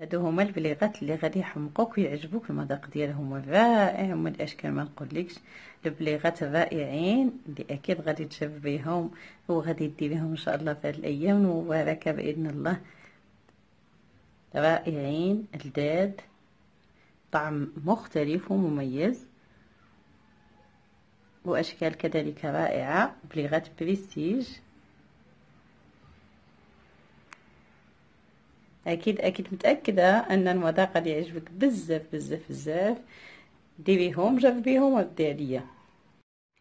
هادو هما البليغات اللي غادي يحمقوك ويعجبوك المذاق ديالهم رائع هما الاشكال ما نقولكش البليغات رائعين اللي اكيد غادي تشرب بيهم وغادي ديريهم ان شاء الله في هاد الايام المباركه باذن الله رائعين جداد طعم مختلف ومميز واشكال كذلك رائعه بليغات بريستيج اكيد اكيد متاكده ان المذاق غادي يعجبك بزاف بزاف بزاف ديريهم جربيهم وردي عليا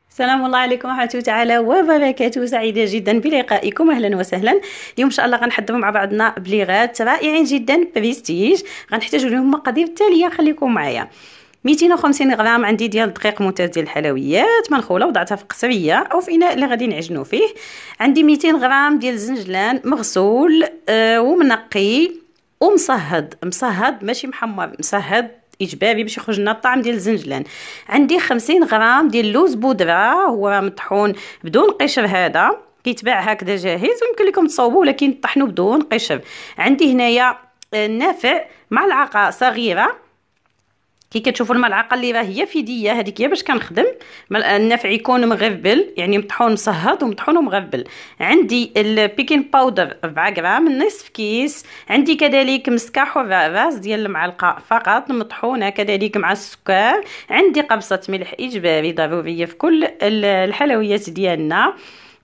السلام الله عليكم ورحمه الله تعالى وبركاته سعيده جدا بلقائكم اهلا وسهلا اليوم ان شاء الله غنحضروا مع بعضنا بليغات رائعين جدا بريستيج غنحتاجوا لهم مقادير التاليه خليكم معايا 250 غرام عندي ديال الدقيق ديال الحلويات منخوله وضعتها في قصريه او في اناء اللي غادي نعجنو فيه عندي 200 غرام ديال الزنجلان مغسول آه ومنقي ومصهد مصهد ماشي محمر مصهد اجباري باش يخرج لنا الطعم ديال الزنجلان عندي 50 غرام ديال اللوز بودره هو مطحون بدون قشر هذا كيتباع هكذا جاهز ويمكن لكم تصاوبوه ولكن طحنو بدون قشر عندي هنايا النافع آه، ملعقه صغيره كي كتشوفوا الملعقه اللي راه هي فديه هذيك هي باش كنخدم النفع يكون مغربل يعني مطحون مصهد ومطحون ومغربل عندي البيكين باودر 4 غرام نصف كيس عندي كذلك مسكه حره راس ديال المعلقه فقط مطحونه كذلك مع السكر عندي قبصه ملح اجباري ضروريه في كل الحلويات ديالنا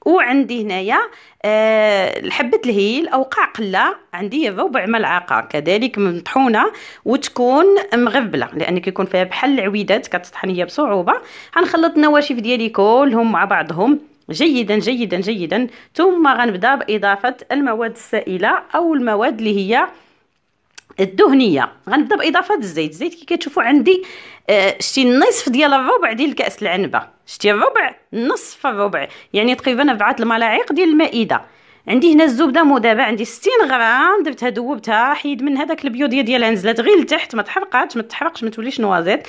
وعندي هنايا أه حبه الهيل او قعقله عندي ربع ملعقه كذلك مطحونه وتكون مغبله لان كيكون فيها بحال العويدات كتطحن هي بصعوبه غنخلط النواشف ديالي كلهم مع بعضهم جيدا جيدا جيدا ثم غنبدا باضافه المواد السائله او المواد اللي هي الدهنيه غنبدا باضافه الزيت الزيت كي كتشوفوا عندي آه شتي النصف ديال الربع ديال كاس العنبه شتي الربع نصف الربع يعني تقريبا 4 الملاعق ديال المائده عندي هنا الزبده مذابه عندي 60 غرام درتها ذوبتها حيد منها داك البيوديه ديالها نزلت غير لتحت ما تحرقاتش ما تحرقش ما توليش نوازيط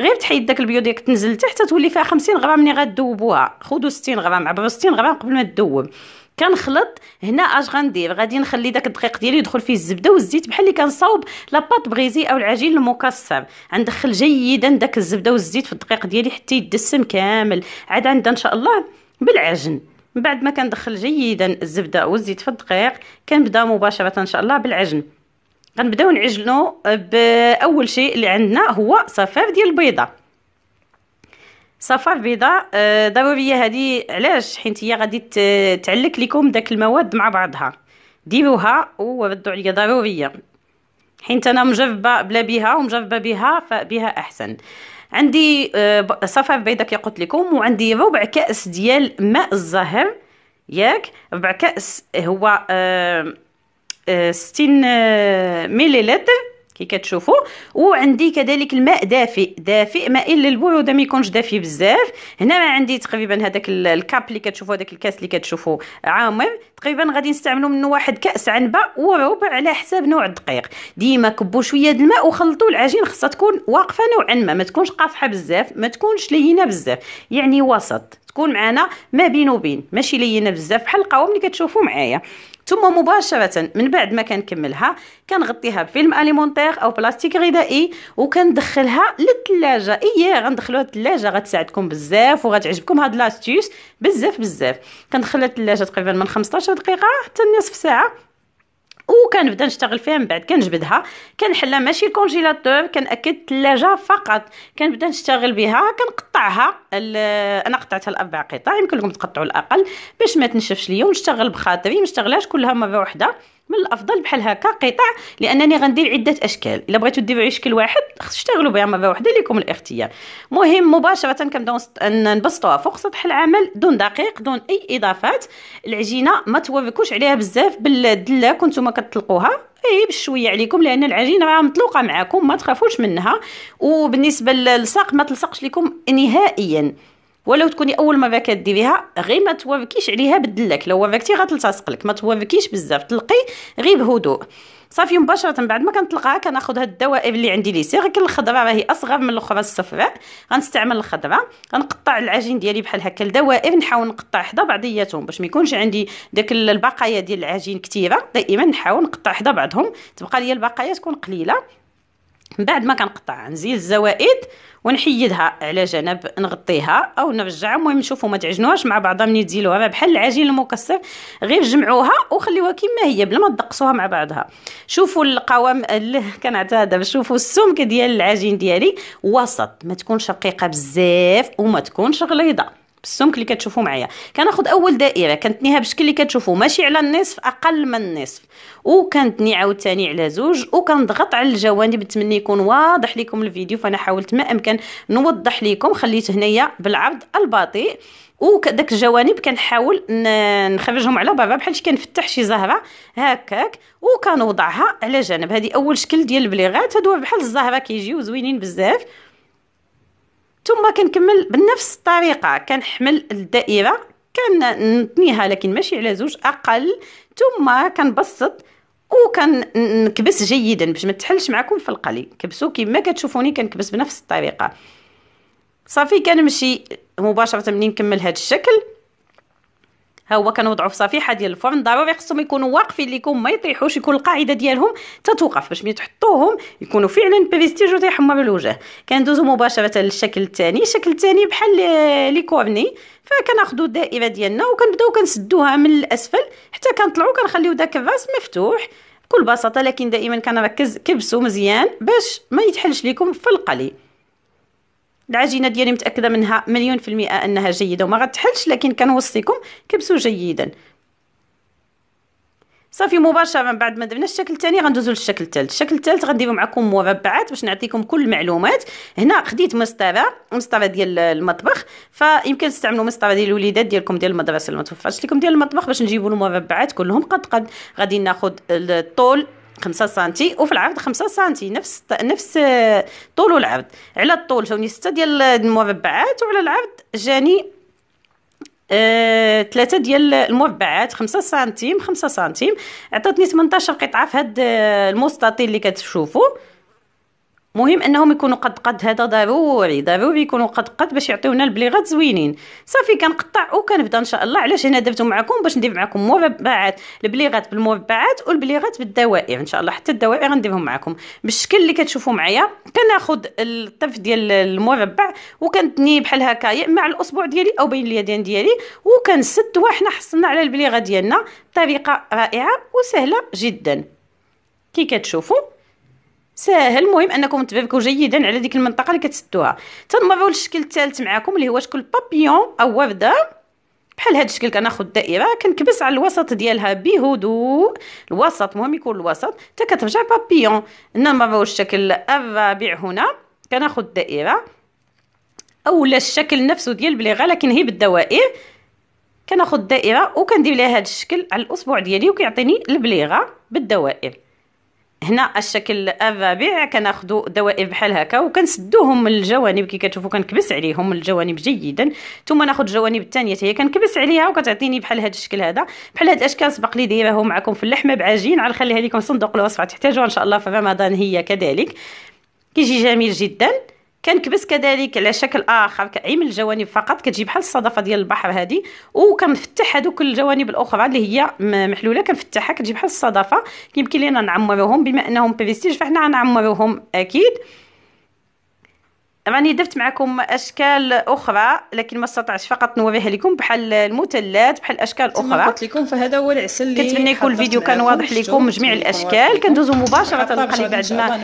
غير تحيد داك البيو ديالك تنزل لتحت تولي فيها 50 غرام ملي غدوبوها خذوا 60 غرام عبروا 60 غرام قبل ما تذوب كنخلط هنا اش غندير غادي نخلي داك الدقيق ديالي يدخل فيه الزبده والزيت بحال اللي كنصاوب لاباط بغيزي او العجين المكسر غندخل جيدا داك الزبده والزيت في الدقيق ديالي حتى يدسم كامل عاد عندها ان شاء الله بالعجن من بعد ما كندخل جيدا الزبده والزيت في الدقيق كنبدا مباشره ان شاء الله بالعجن غنبداو نعجنو باول شيء اللي عندنا هو صفاف ديال البيضه صفاف بيضه آه، ضروريه هذه علاش حيت هي غادي تعلك لكم داك المواد مع بعضها ديروها وردوا عليا ضروريه حيت انا مجربه بلا بها ومجربه بها فبها احسن عندي آه، صفاف بيضه كي قلت لكم وعندي ربع كاس ديال ماء الزهر ياك ربع كاس هو آه، 60 آه، مليلتر كي كتشوفوا وعندي كذلك الماء دافئ دافئ مائل للبعوده ما يكونش دافي بزاف هنا ما عندي تقريبا هذاك الكاب اللي كتشوفوا هذاك الكاس اللي كتشوفوا عامر تقريبا غادي نستعملوا منه واحد كاس عنبه وربع على حساب نوع الدقيق ديما كبوا شويه د الماء وخلطوا العجين خاصها تكون واقفه نوعا ما ما تكونش قافحه بزاف ما تكونش لينه بزاف يعني وسط تكون معنا ما بين وبين ماشي لينا بزاف بحال القوام اللي كتشوفوا معايا ثم مباشره من بعد ما كنكملها كنغطيها بفيلم اليمونتير او بلاستيك غذائي وكندخلها للثلاجه اي غندخلوها للثلاجه غتساعدكم بزاف وغتعجبكم هاد لاستيس بزاف بزاف كندخلها للثلاجه تقريبا من 15 دقيقه حتى نصف ساعه وكنبدا نشتغل فيها من بعد كنجبدها كنحلها ماشي الكونجيلاتور كنأكد الثلاجه فقط كنبدا نشتغل بها كنقطعها انا قطعتها لاربع قطع يمكن لكم تقطعوا الاقل باش ما تنشفش ليا ونشتغل بخاطري ما كلها مره واحده من الافضل بحال هكا قطع لانني غندير عده اشكال الا بغيتو ديروا شكل واحد تشتغلوا بها مره واحده لكم الاختيار مهم مباشره كنبداو نبسطوها فوق سطح العمل دون دقيق دون اي اضافات العجينه ما توركوش عليها بزاف بالدله كنتوما كتطلقوها اي بشويه عليكم لان العجينه راه مطلوقه معكم ما تخافوش منها وبالنسبه للساق ما تلصقش لكم نهائيا ولو تكوني اول مره كديريها غير ما توافكيش عليها بدلك لو وافكتي غتلتصق لك ما توافكيش بزاف تلقي غير بهدوء صافي مباشره بعد ما كنطلقها كناخذ هاد الدوائر اللي عندي لي سيغ الخضراء راهي اصغر من الاخرى الصفراء غنستعمل الخضراء غنقطع العجين ديالي بحال هكا لدوائر نحاول نقطع حدا بعضياتهم باش ما يكونش عندي داك البقايا ديال العجين كثيره دائما نحاول نقطع حدا بعضهم تبقى لي البقايا تكون قليله من بعد ما كنقطع نزيد الزوائد ونحيدها على جنب نغطيها او نرجعها المهم نشوفوا ما تعجنوهاش مع بعضها ملي تزيلوها بحال العجين المكسر غير جمعوها وخليوها كما هي بلا ما تدقسوها مع بعضها شوفوا القوام اللي كنعطيها دابا شوفوا السمك ديال العجين ديالي وسط ما تكونش رقيقه بزاف وما تكونش غليظه بالسمك اللي كتشوفوا معايا كناخد اول دائره كنتنيها بالشكل اللي كتشوفوا ماشي على النصف اقل من النصف وكنتني عاوتاني على زوج وكنضغط على الجوانب نتمنى يكون واضح لكم الفيديو فانا حاولت ما امكن نوضح لكم خليت هنايا بالعرض البطيء وداك الجوانب كنحاول نخرجهم على برا بحال شي كنفتح شي زهره هكاك وكنوضعها على جنب هذه اول شكل ديال البليغات هادو بحال الزهره كيجيو زوينين بزاف ثم كنكمل بنفس الطريقه كنحمل الدائره كنثنيها لكن ماشي على زوج اقل ثم كنبسط وكنكبس جيدا باش ما تحلش معكم في القلي كبسو كما كتشوفوني كنكبس بنفس الطريقه صافي كنمشي مباشره منين نكمل هذا الشكل ها هو كنوضعوا في صفيحه ديال الفرن ضروري خصهم يكونوا واقفين ليكم ما يطيحوش يكون القاعده ديالهم تتوقف باش ملي تحطوهم يكونوا فعلا بريستيج وتيحمر الوجه كندوزو مباشره للشكل الثاني الشكل الثاني بحال لي كورني فكناخذوا الدائره ديالنا وكنبداو كنسدوها من الاسفل حتى كنطلعوا كنخليو داك الراس مفتوح بكل بساطه لكن دائما كنركز كبسو مزيان باش ما يتحلش ليكم في القلي العجينه ديالي متاكده منها مليون في المئه انها جيده وما غتحلش لكن كنوصيكم كبسوا جيدا صافي مباشره من بعد ما درنا الشكل الثاني غندوزو للشكل الثالث الشكل الثالث غنديرو معكم مربعات باش نعطيكم كل المعلومات هنا خديت مسطره مسطره ديال المطبخ فيمكن تستعملوا مسطره ديال الوليدات ديالكم ديال المدرسه اللي ما توفرش لكم ديال المطبخ باش نجيبوا المربعات كلهم قد قد غادي ناخذ الطول 5 سنتي وفي العرض 5 سنتي نفس نفس آه، طول العرض على الطول جاوني 6 ديال المربعات وعلى العرض جاني ثلاثة آه، ديال المربعات خمسة سنتيم خمسة سنتيم عطاتني 18 قطعة في هاد المستطيل اللي كتشوفوا مهم انهم يكونوا قد قد هذا ضروري ضروري يكونوا قد قد باش يعطيونا البليغات زوينين صافي كنقطع وكنبدا ان شاء الله علاش انا درتو معكم باش ندير معكم مربعات البليغات بالمربعات والبليغات بالدوائر ان شاء الله حتى الدوائر غنديرهم معكم بالشكل اللي كتشوفوا معايا كناخذ الطرف ديال المربع وكنتني بحال هكا يا مع الاسبوع ديالي او بين اليدين ديالي وكنسد وحنا حصلنا على البليغه ديالنا بطريقه رائعه وسهله جدا كي كتشوفوا ساهل المهم انكم تباركوا جيدا على ديك المنطقه اللي كتسدوها تنمروا للشكل الثالث معكم اللي هو شكل بابيون او ورده بحال هذا الشكل كناخذ دائره كنكبس على الوسط ديالها بهدوء الوسط مهم يكون الوسط حتى كترجع بابيون نمروا الشكل الرابع هنا كناخذ دائره اولا الشكل نفسه ديال البليغه لكن هي بالدوائر كناخذ دائره وكندير لها هذا الشكل على الاصبع ديالي وكيعطيني البليغه بالدوائر هنا الشكل الربيع كناخذوا دوائر بحال هكا وكنسدوهم من الجوانب كي كتشوفوا كنكبس عليهم من الجوانب جيدا ثم ناخذ الجوانب الثانيه حتى هي كنكبس عليها وكتعطيني بحال هذا الشكل هذا بحال هاد الاشكال سبق لي دايرهم معكم في اللحمه بعجين غنخليها لكم صندوق الوصفه تحتاجوها ان شاء الله في رمضان هي كذلك كيجي جميل جدا كنكبس كذلك على شكل اخر من الجوانب فقط كتجي بحال الصدفه ديال البحر هذه وكنفتح هذوك الجوانب الاخرى اللي هي محلوله كنفتحها كتجي بحال الصدفه يمكن لينا نعمروهم بما انهم بريستيج فحنا غنعمروهم اكيد طبعا هي درت معكم اشكال اخرى لكن ما استطعتش فقط نوريها لكم بحال المثلث بحال اشكال اخرى قلت لكم فهذا هو العسل اللي كنتمنى يكون الفيديو كان واضح لكم جميع الاشكال كندوزو مباشره للقلي بعد ما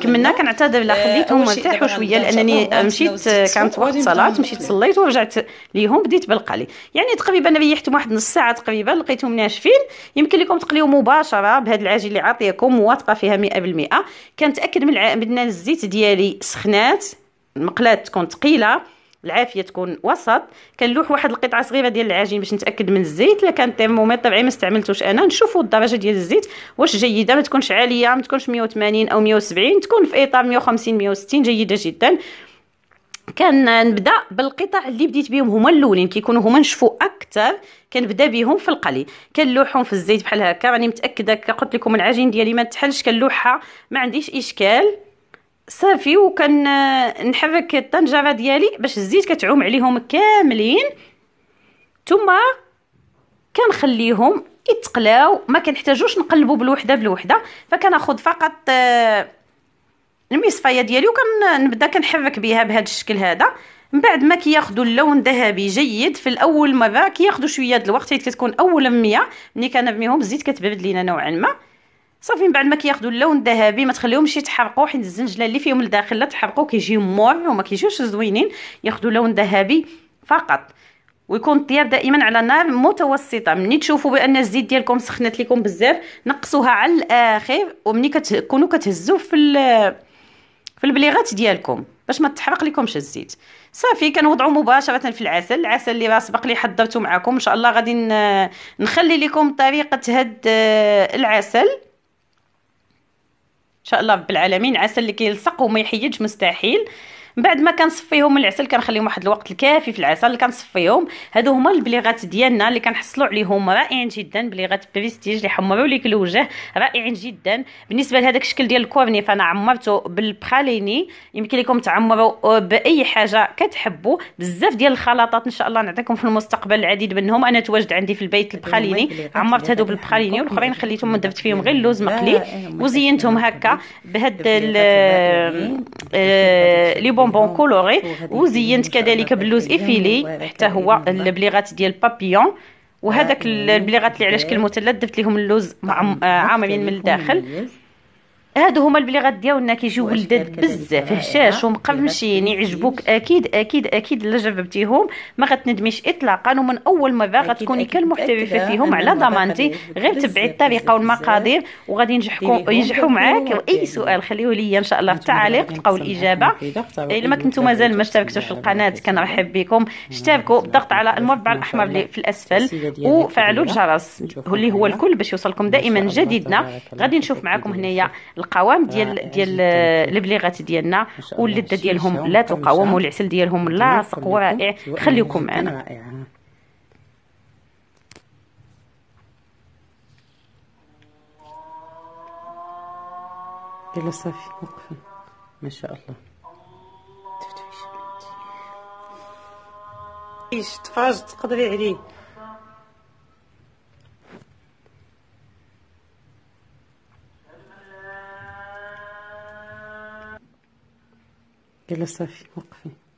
كملنا كنعتذر لا آه، خليتهم مرتاحوا شويه لانني مشيت كانت وقت صلاه مشيت صليت ورجعت ليهم بديت بالقلي يعني تقريبا ريحتهم واحد نص ساعه تقريبا لقيتهم ناشفين يمكن لكم تقليو مباشره بهذا العجين اللي عاطيكم واثقه فيها 100% كنتاكد من الع... من الزيت ديالي سخنات المقلاة تكون ثقيله العافيه تكون وسط كنلوح واحد القطعه صغيره ديال العجين باش نتاكد من الزيت الا كان الترمومتر طبيعي ما استعملتوش انا نشوفوا الدرجه ديال الزيت واش جيده ما تكونش عاليه ما تكونش 180 او 170 تكون في اطار 150 160 جيده جدا كنبدا بالقطع اللي بديت بهم هما الاولين كيكونوا هما نشفوا اكثر كنبدا بهم في القلي كنلوحهم في الزيت بحال هكا راني متاكده قلت لكم العجين ديالي ما تحلش كنلوحها ما عنديش اشكال صافي وكان نحرك الطنجره ديالي باش الزيت كتعوم عليهم كاملين ثم كنخليهم يتقلاو ما كنحتاجوش نقلبوا بالوحده بالوحده فكناخذ فقط آه، المصفايه ديالي وكنبدا كنحرك بها بهذا الشكل هذا من بعد ما كياخذوا اللون ذهبي جيد في الاول مره كياخذوا شويه د الوقت حيت كتكون اول ميه ملي كنرميهم الزيت كتبرد لينا نوعا ما صافي من بعد ما كياخذوا اللون الذهبي ما تخليهمش يتحرقوا حيت الزنجله اللي فيهم الداخل لا تحرقوا كيجيو مور وما كيجيوش زوينين ياخذوا لون ذهبي فقط ويكون الطياب دائما على نار متوسطه ملي تشوفوا بان الزيت ديالكم سخنت لكم بزاف نقصوها على الاخر وملي كتكونوا كتهزوا في في البليغات ديالكم باش ما تحرق لكمش الزيت صافي كنوضعوا مباشره في العسل العسل اللي راه سبق لي حضرته معكم ان شاء الله غادي نخلي لكم طريقه هاد العسل ان شاء الله بالعالمين عسل اللي كيلصق وما يحيدش مستحيل من بعد ما كنصفيهم العسل كنخليهم واحد الوقت الكافي في العسل اللي كنصفيهم هادو هما البليغات ديالنا اللي كنحصلوا عليهم رائعين جدا بليغات بريستيج اللي حمروا ليك الوجه رائعين جدا بالنسبه لهذاك الشكل ديال الكورني فانا عمرته بالبخاليني يمكن لكم تعمروا باي حاجه كتحبوا بزاف ديال الخلطات ان شاء الله نعطيكم في المستقبل العديد منهم انا تواجد عندي في البيت البخاليني عمرت هادو بالبخاليني والاخرين خليتهم درت فيهم غير اللوز مقلي وزينتهم هكا بهاد لي بونبون كولوري وزينت كذلك باللوز إفيلي حتى هو البليغات ديال بابيون وهذاك البليغات اللي على شكل مثلث درت لهم اللوز عامرين من الداخل هادو هما البليغات ديالنا كيجيو ولدات بزاف آه، هشاش آه، ومقرمشين يعجبوك اكيد اكيد اكيد الا جربتيهم ما غتندميش اطلاقا ومن اول ما باغا تكوني كالمحترفه فيهم آه، على ضمانتي غير تبعي الطريقه والمقادير وغادي ينجحكم ينجحوا معاك واي سؤال خليه ليا ان شاء الله في التعليق تلقاو الاجابه الا ما كنتو مازال ما اشتركتوش في القناه كنرحب بكم اشتركوا بالضغط على المربع الاحمر اللي في الاسفل وفعلوا الجرس اللي هو الكل باش يوصلكم دائما جديدنا غادي نشوف معكم هنايا القوام ديال آه، ديال البليغات ديالنا واللذه ديالهم لا تقاوم والعسل ديالهم لاصق إيه. ورائع خليكم معنا إيه. يلا صافي وقفنا ما شاء الله ايش تفاج تقدري عليه لسه في موقفين